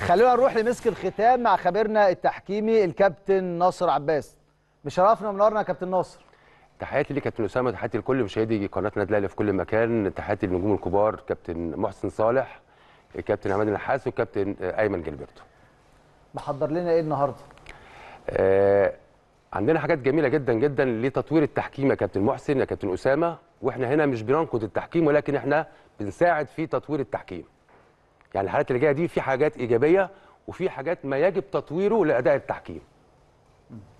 خلونا نروح لمسك الختام مع خبيرنا التحكيمي الكابتن ناصر عباس مشرفنا ومنورنا يا كابتن ناصر تحياتي لي كابتن اسامه تحياتي لكل مشاهدي قناه نادي الاهلي في كل مكان تحياتي للنجوم الكبار كابتن محسن صالح الكابتن عماد النحاس والكابتن آه، ايمن جلبرتو محضر لنا ايه النهارده آه عندنا حاجات جميله جدا جدا لتطوير التحكيم يا كابتن محسن يا كابتن اسامه واحنا هنا مش بننقد التحكيم ولكن احنا بنساعد في تطوير التحكيم يعني الحالات اللي جايه دي في حاجات ايجابيه وفي حاجات ما يجب تطويره لاداء التحكيم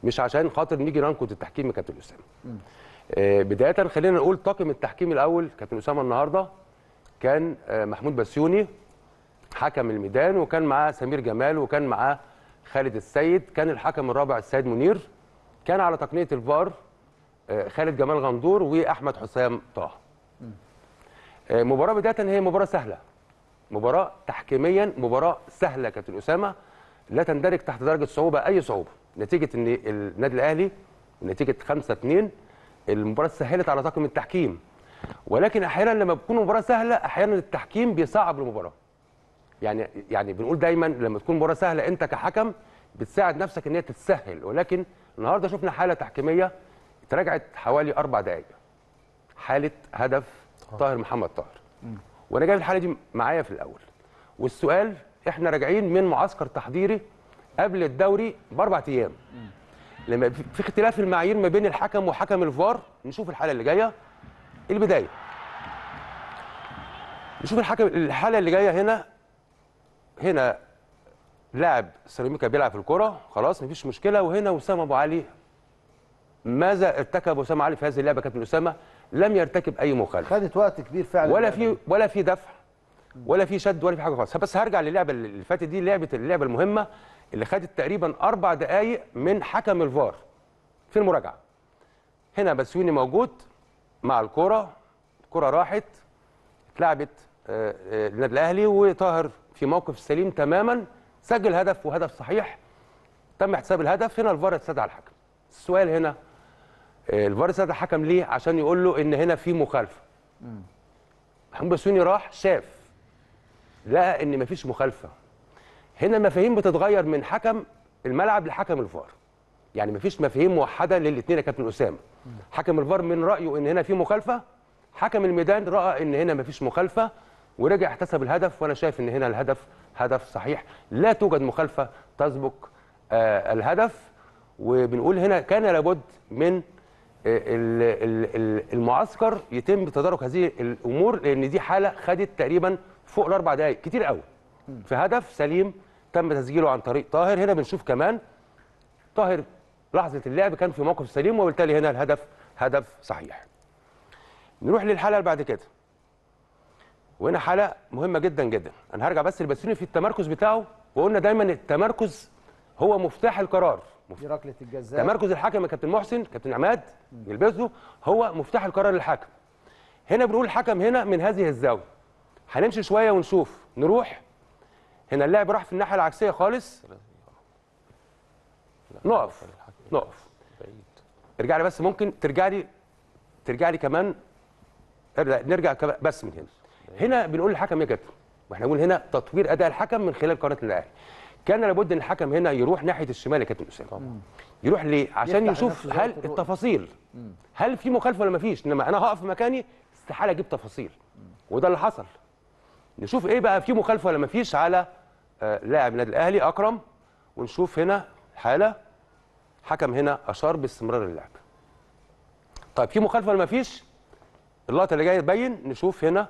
مش عشان خاطر نيجي ننقد التحكيم يا كابتن اسامه آه، بدايه خلينا نقول طاقم التحكيم الاول كابتن اسامه النهارده كان آه، محمود بسيوني حكم الميدان وكان معاه سمير جمال وكان معاه خالد السيد كان الحكم الرابع السيد منير كان على تقنيه الفار آه، خالد جمال غندور واحمد حسام طه مباراه بدايه هي مباراه سهله مباراه تحكيميا مباراه سهله كابتن أسامة لا تندرج تحت درجه صعوبه اي صعوبه نتيجه ان النادي الاهلي نتيجه 5 2 المباراه سهلت على طاقم التحكيم ولكن احيانا لما بتكون مباراه سهله احيانا التحكيم بيصعب المباراه يعني يعني بنقول دايما لما تكون مباراه سهله انت كحكم بتساعد نفسك ان هي تتسهل ولكن النهارده شفنا حاله تحكيميه تراجعت حوالي اربع دقائق حاله هدف طاهر محمد طاهر وانا جايب الحاله دي معايا في الاول والسؤال احنا راجعين من معسكر تحضيري قبل الدوري باربع ايام لما في اختلاف المعايير ما بين الحكم وحكم الفار نشوف الحاله اللي جايه البدايه نشوف الحكم الحاله اللي جايه هنا هنا لاعب سيراميكا بيلعب في الكره خلاص مفيش مشكله وهنا وسام ابو علي ماذا ارتكب وسام علي في هذه اللعبه كابتن اسامه لم يرتكب اي مخالفه خدت وقت كبير فعلا ولا يعني. في ولا في دفع ولا في شد ولا في حاجه خالص بس هرجع للعبه اللي فاتت دي لعبه اللعبه المهمه اللي خدت تقريبا اربع دقائق من حكم الفار في المراجعه هنا بسيوني موجود مع الكره الكره راحت اتلعبت للنادي آه، آه، الاهلي وطاهر في موقف سليم تماما سجل هدف وهدف صحيح تم حساب الهدف هنا الفار اتسدى على الحكم السؤال هنا آه، الفار ساعتها حكم ليه عشان يقول له ان هنا في مخالفه محمود بسيوني راح شاف لقى ان مفيش مخالفه هنا المفاهيم بتتغير من حكم الملعب لحكم الفار يعني مفيش مفاهيم موحده للاثنين يا كابتن اسامه حكم الفار من رايه ان هنا في مخالفه حكم الميدان راى ان هنا مفيش مخالفه ورجع احتسب الهدف وانا شايف ان هنا الهدف هدف صحيح لا توجد مخالفه تسبق آه الهدف وبنقول هنا كان لابد من المعسكر يتم تدارك هذه الامور لان دي حاله خدت تقريبا فوق الاربع دقائق كتير قوي في هدف سليم تم تسجيله عن طريق طاهر هنا بنشوف كمان طاهر لحظه اللعب كان في موقف سليم وبالتالي هنا الهدف هدف صحيح نروح للحاله اللي بعد كده وهنا حاله مهمه جدا جدا انا هرجع بس لبسيوني في التمركز بتاعه وقلنا دايما التمركز هو مفتاح القرار ركله الجزاء تمركز الحكم يا كابتن محسن كابتن عماد يلبسه هو مفتاح القرار للحكم هنا بنقول الحكم هنا من هذه الزاويه هنمشي شويه ونشوف نروح هنا اللاعب راح في الناحيه العكسيه خالص نقف نقف ارجع لي بس ممكن ترجع لي ترجع لي كمان نرجع بس من هنا هنا بنقول الحكم يا كابتن واحنا بنقول هنا تطوير اداء الحكم من خلال قناه الاهلي كان لابد ان الحكم هنا يروح ناحيه الشمال يا كابتن اسامه يروح ليه عشان يشوف هل التفاصيل هل في مخالفه ولا ما فيش انما انا هقف في مكاني استحاله اجيب تفاصيل وده اللي حصل نشوف ايه بقى في مخالفه ولا ما فيش على آه، لاعب النادي الاهلي اكرم ونشوف هنا حاله حكم هنا اشار باستمرار اللعب طيب في مخالفه ولا ما فيش اللقطه اللي جايه تبين نشوف هنا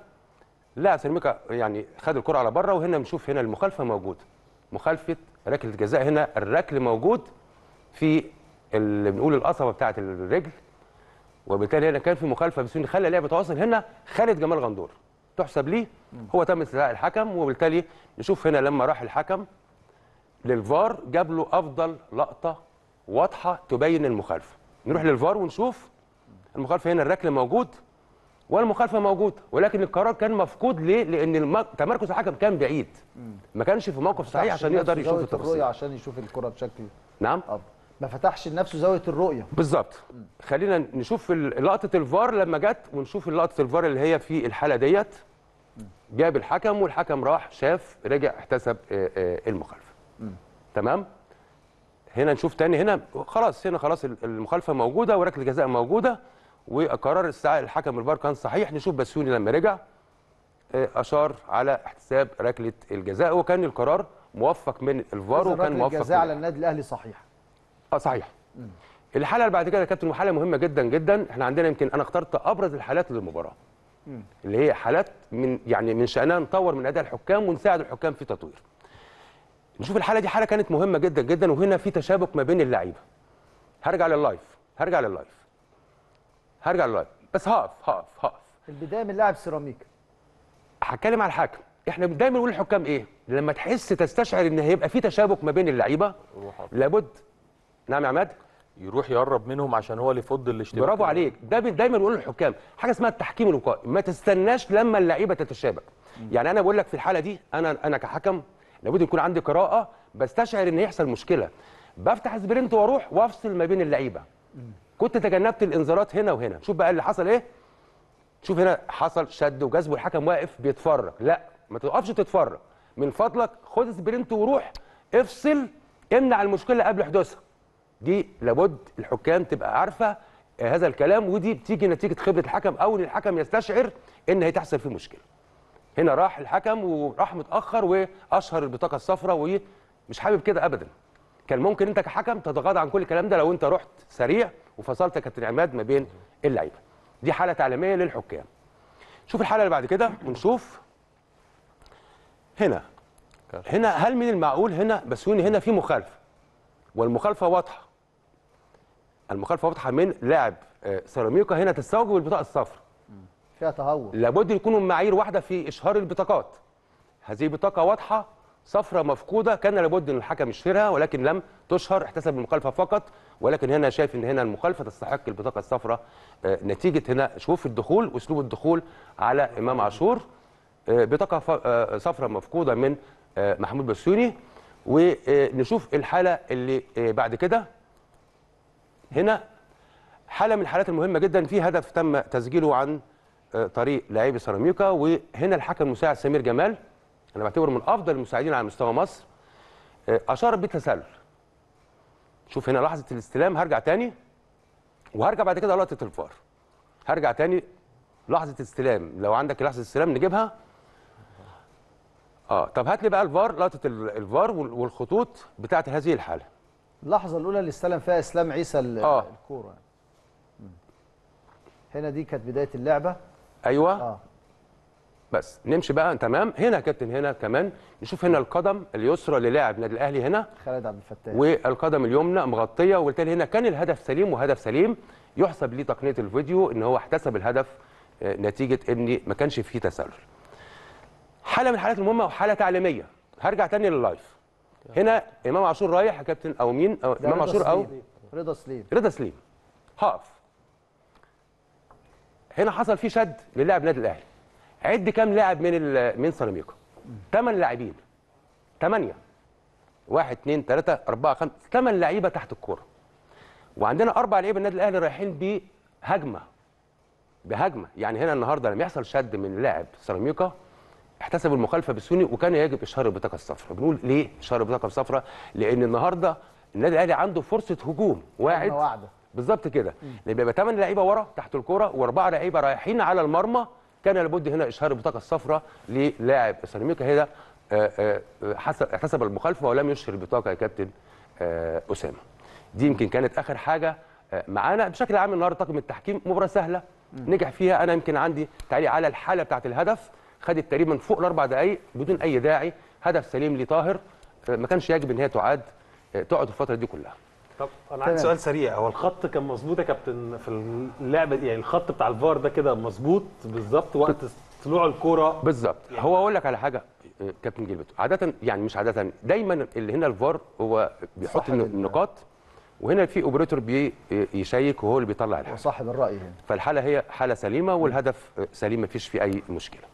لا سيراميكا يعني خد الكره على بره وهنا بنشوف هنا المخالفه موجوده مخالفه ركله الجزاء هنا الركل موجود في اللي بنقول القصبه بتاعه الرجل وبالتالي هنا كان في مخالفه اللي خلى اللعبة تواصل هنا خالد جمال غندور تحسب ليه هو تم استدعاء الحكم وبالتالي نشوف هنا لما راح الحكم للفار جاب له افضل لقطه واضحه تبين المخالفه نروح للفار ونشوف المخالفه هنا الركل موجود والمخالفه موجوده ولكن القرار كان مفقود ليه؟ لان الم... تمركز الحكم كان بعيد ما كانش في موقف صحيح عشان يقدر يشوف التفاصيل عشان يشوف الكره بشكل نعم أب. ما فتحش لنفسه زاويه الرؤيه بالظبط خلينا نشوف لقطه الفار لما جت ونشوف لقطه الفار اللي هي في الحاله ديت جاب الحكم والحكم راح شاف رجع احتسب المخالفه تمام هنا نشوف تاني هنا خلاص هنا خلاص المخالفه موجوده وركله جزاء موجوده وقرار الحكم الفار كان صحيح نشوف بسيوني لما رجع آه، اشار على احتساب ركله الجزاء وكان القرار موفق من الفار وكان موفق الجزاء على النادي الاهلي صحيح اه صحيح الحاله اللي بعد كده يا كابتن وحاله مهمه جدا جدا احنا عندنا يمكن انا اخترت ابرز الحالات للمباراه اللي هي حالات من يعني من شانها نطور من اداء الحكام ونساعد الحكام في تطوير نشوف الحاله دي حاله كانت مهمه جدا جدا وهنا في تشابك ما بين اللعيبه هرجع لللايف هرجع لللايف هرجع لللايف بس هقف هقف هقف البدايه من لاعب سيراميكا هتكلم على الحكم احنا دايما بنقول الحكام ايه لما تحس تستشعر ان هيبقى في تشابك ما بين اللعيبه لابد نعم يا عماد يروح يقرب منهم عشان هو اللي يفض الاشتباك برافو عليك ده دايما بنقول للحكام حاجه اسمها التحكيم الوقائي ما تستناش لما اللعيبه تتشابك يعني انا بقول لك في الحاله دي انا انا كحكم لابد يكون عندي قراءه بستشعر ان يحصل مشكله بفتح سبرنت واروح وافصل ما بين اللعيبه كنت تجنبت الانذارات هنا وهنا شوف بقى اللي حصل ايه شوف هنا حصل شد وجذب والحكم واقف بيتفرج لا ما توقفش تتفرج من فضلك خد سبرنت وروح افصل امنع المشكله قبل حدوثها دي لابد الحكام تبقى عارفه هذا الكلام ودي بتيجي نتيجه خبره الحكم او ان الحكم يستشعر ان هيتحصل فيه مشكله هنا راح الحكم وراح متاخر واشهر البطاقه الصفراء ومش حابب كده ابدا كان ممكن انت كحكم تتغاضى عن كل الكلام ده لو انت رحت سريع وفصلت كابتن عماد ما بين اللعيبه دي حاله تعليميه للحكام شوف الحاله اللي بعد كده ونشوف هنا هنا هل من المعقول هنا بس هنا في مخالفه والمخالفه واضحه المخالفه واضحه من لاعب آه، سيراميكا هنا تستوجب البطاقه الصفراء فيها تهور لابد يكونوا معايير واحده في اشهار البطاقات هذه بطاقه واضحه صفرة مفقودة كان لابد أن الحكم يشهرها ولكن لم تشهر احتسب المخالفة فقط ولكن هنا شايف ان هنا المخالفه تستحق البطاقه الصفراء آه، نتيجه هنا شوف الدخول واسلوب الدخول على امام عاشور آه، بطاقه آه، صفراء مفقوده من محمود بسيوني ونشوف الحاله اللي بعد كده هنا حاله من الحالات المهمه جدا في هدف تم تسجيله عن طريق لاعبي سيراميكا وهنا الحكم المساعد سمير جمال انا بعتبره من افضل المساعدين على مستوى مصر اشار بالتسلل شوف هنا لحظه الاستلام هرجع تاني وهرجع بعد كده لقطه الفار هرجع تاني لحظه استلام لو عندك لحظه استلام نجيبها اه طب هات لي بقى الفار لقطه الفار والخطوط بتاعه هذه الحاله اللحظه الاولى اللي استلم فيها اسلام عيسى آه. الكوره هنا دي كانت بدايه اللعبه ايوه آه. بس نمشي بقى تمام هنا يا كابتن هنا كمان نشوف هنا القدم اليسرى للاعب نادي الاهلي هنا خالد عبد الفتاح والقدم اليمنى مغطيه وبالتالي هنا كان الهدف سليم وهدف سليم يحسب ليه تقنيه الفيديو ان هو احتسب الهدف آه، نتيجه ان ما كانش فيه تسلل. حاله من الحالات المهمه وحاله تعليميه هرجع تاني لللايف هنا امام عاشور رايح يا كابتن او مين او امام عاشور او رضا سليم رضا سليم هقف هنا حصل فيه شد للاعب نادي الاهلي عد كام لاعب من من سيراميكا ثمان لاعبين ثمانيه واحد اثنين ثلاثه اربعه خمسه ثمان لعيبه تحت الكوره وعندنا اربع لعيبه النادي الاهلي رايحين بهجمه بهجمه يعني هنا النهارده لما يحصل شد من لاعب سيراميكا احتسبوا المخالفه بالسوني وكان يجب اشهار البطاقه الصفراء بنقول ليه اشهار البطاقه الصفراء لان النهارده النادي الاهلي عنده فرصه هجوم واعد بالظبط كده لما يبقى ثمان لعيبه ورا تحت الكوره واربعه لعيبه رايحين على المرمى كان لابد هنا اشهار البطاقه الصفراء للاعب سيراميكا هنا آه، آه، احتسب المخالفه ولم يشهر البطاقه يا كابتن آه، اسامه دي يمكن كانت اخر حاجه معانا بشكل عام النهارده طاقم التحكيم مباراه سهله نجح فيها انا يمكن عندي تعليق على الحاله بتاعت الهدف خدت تقريبا فوق الاربع دقائق بدون اي داعي هدف سليم لطاهر ما كانش يجب ان هي تعاد تقعد الفتره دي كلها طب انا عندي سؤال سريع هو الخط كان مظبوط يا كابتن في اللعبه دي يعني الخط بتاع الفار ده كده مظبوط بالظبط وقت طلوع الكوره بالظبط يعني هو اقول لك على حاجه آه، كابتن جيلبرتو عاده يعني مش عاده دايما اللي هنا الفار هو بيحط النقاط وهنا في اوبريتور بيشيك آه، وهو اللي بيطلع الحاله صاحب الراي هنا فالحاله هي حاله سليمه والهدف آه، سليم ما فيش فيه اي مشكله